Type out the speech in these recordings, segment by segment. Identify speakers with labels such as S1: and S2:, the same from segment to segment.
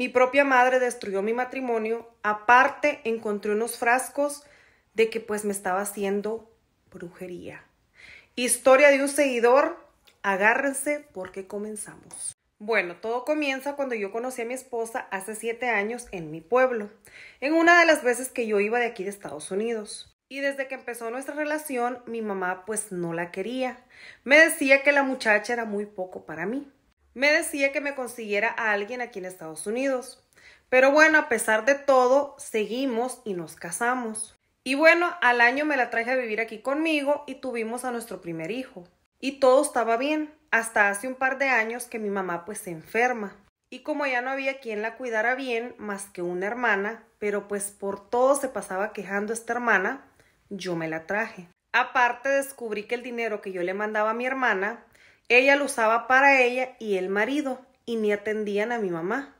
S1: Mi propia madre destruyó mi matrimonio. Aparte, encontré unos frascos de que pues me estaba haciendo brujería. Historia de un seguidor. Agárrense porque comenzamos. Bueno, todo comienza cuando yo conocí a mi esposa hace siete años en mi pueblo, en una de las veces que yo iba de aquí de Estados Unidos. Y desde que empezó nuestra relación, mi mamá pues no la quería. Me decía que la muchacha era muy poco para mí me decía que me consiguiera a alguien aquí en Estados Unidos. Pero bueno, a pesar de todo, seguimos y nos casamos. Y bueno, al año me la traje a vivir aquí conmigo y tuvimos a nuestro primer hijo. Y todo estaba bien, hasta hace un par de años que mi mamá pues se enferma. Y como ya no había quien la cuidara bien más que una hermana, pero pues por todo se pasaba quejando esta hermana, yo me la traje. Aparte descubrí que el dinero que yo le mandaba a mi hermana ella lo usaba para ella y el marido y ni atendían a mi mamá.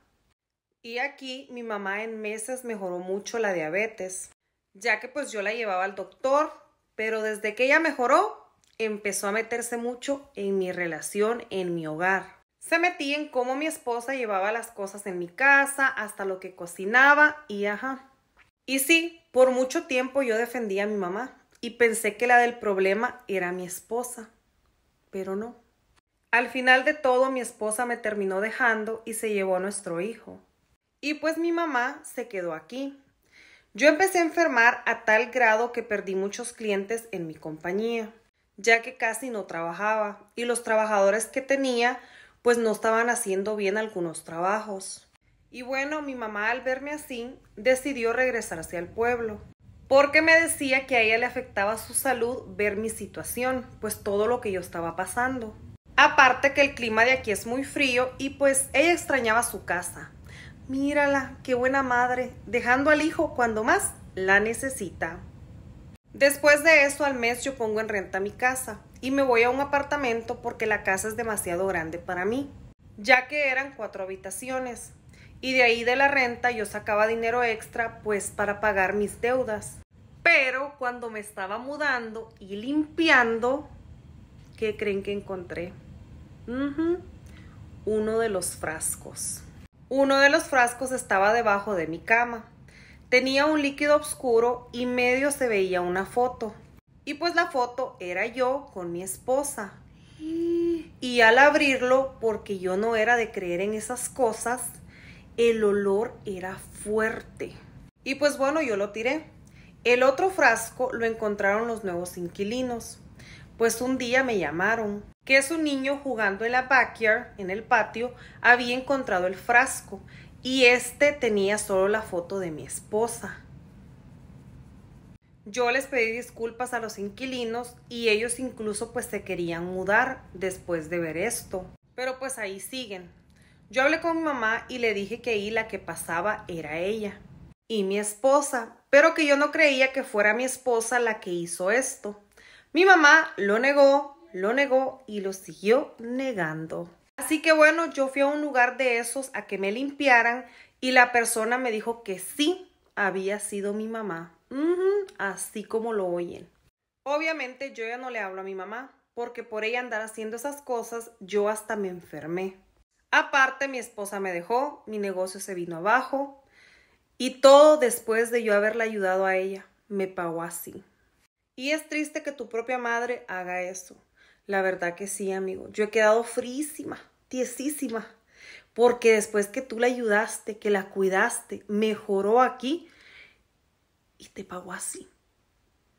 S1: Y aquí mi mamá en meses mejoró mucho la diabetes, ya que pues yo la llevaba al doctor, pero desde que ella mejoró empezó a meterse mucho en mi relación, en mi hogar. Se metía en cómo mi esposa llevaba las cosas en mi casa, hasta lo que cocinaba y ajá. Y sí, por mucho tiempo yo defendía a mi mamá y pensé que la del problema era mi esposa, pero no. Al final de todo mi esposa me terminó dejando y se llevó a nuestro hijo. Y pues mi mamá se quedó aquí. Yo empecé a enfermar a tal grado que perdí muchos clientes en mi compañía, ya que casi no trabajaba y los trabajadores que tenía pues no estaban haciendo bien algunos trabajos. Y bueno, mi mamá al verme así decidió regresarse al pueblo, porque me decía que a ella le afectaba su salud ver mi situación, pues todo lo que yo estaba pasando. Aparte que el clima de aquí es muy frío y pues ella extrañaba su casa. Mírala, qué buena madre, dejando al hijo cuando más la necesita. Después de eso al mes yo pongo en renta mi casa y me voy a un apartamento porque la casa es demasiado grande para mí, ya que eran cuatro habitaciones. Y de ahí de la renta yo sacaba dinero extra pues para pagar mis deudas. Pero cuando me estaba mudando y limpiando, ¿qué creen que encontré? Uno de los frascos. Uno de los frascos estaba debajo de mi cama. Tenía un líquido oscuro y medio se veía una foto. Y pues la foto era yo con mi esposa. Y al abrirlo, porque yo no era de creer en esas cosas, el olor era fuerte. Y pues bueno, yo lo tiré. El otro frasco lo encontraron los nuevos inquilinos pues un día me llamaron que su niño jugando en la backyard, en el patio, había encontrado el frasco y este tenía solo la foto de mi esposa. Yo les pedí disculpas a los inquilinos y ellos incluso pues se querían mudar después de ver esto. Pero pues ahí siguen. Yo hablé con mi mamá y le dije que ahí la que pasaba era ella y mi esposa, pero que yo no creía que fuera mi esposa la que hizo esto. Mi mamá lo negó, lo negó y lo siguió negando. Así que bueno, yo fui a un lugar de esos a que me limpiaran y la persona me dijo que sí había sido mi mamá. así como lo oyen. Obviamente yo ya no le hablo a mi mamá porque por ella andar haciendo esas cosas yo hasta me enfermé. Aparte mi esposa me dejó, mi negocio se vino abajo y todo después de yo haberla ayudado a ella. Me pagó así. Y es triste que tu propia madre haga eso. La verdad que sí, amigo. Yo he quedado frísima, tiesísima, porque después que tú la ayudaste, que la cuidaste, mejoró aquí y te pagó así.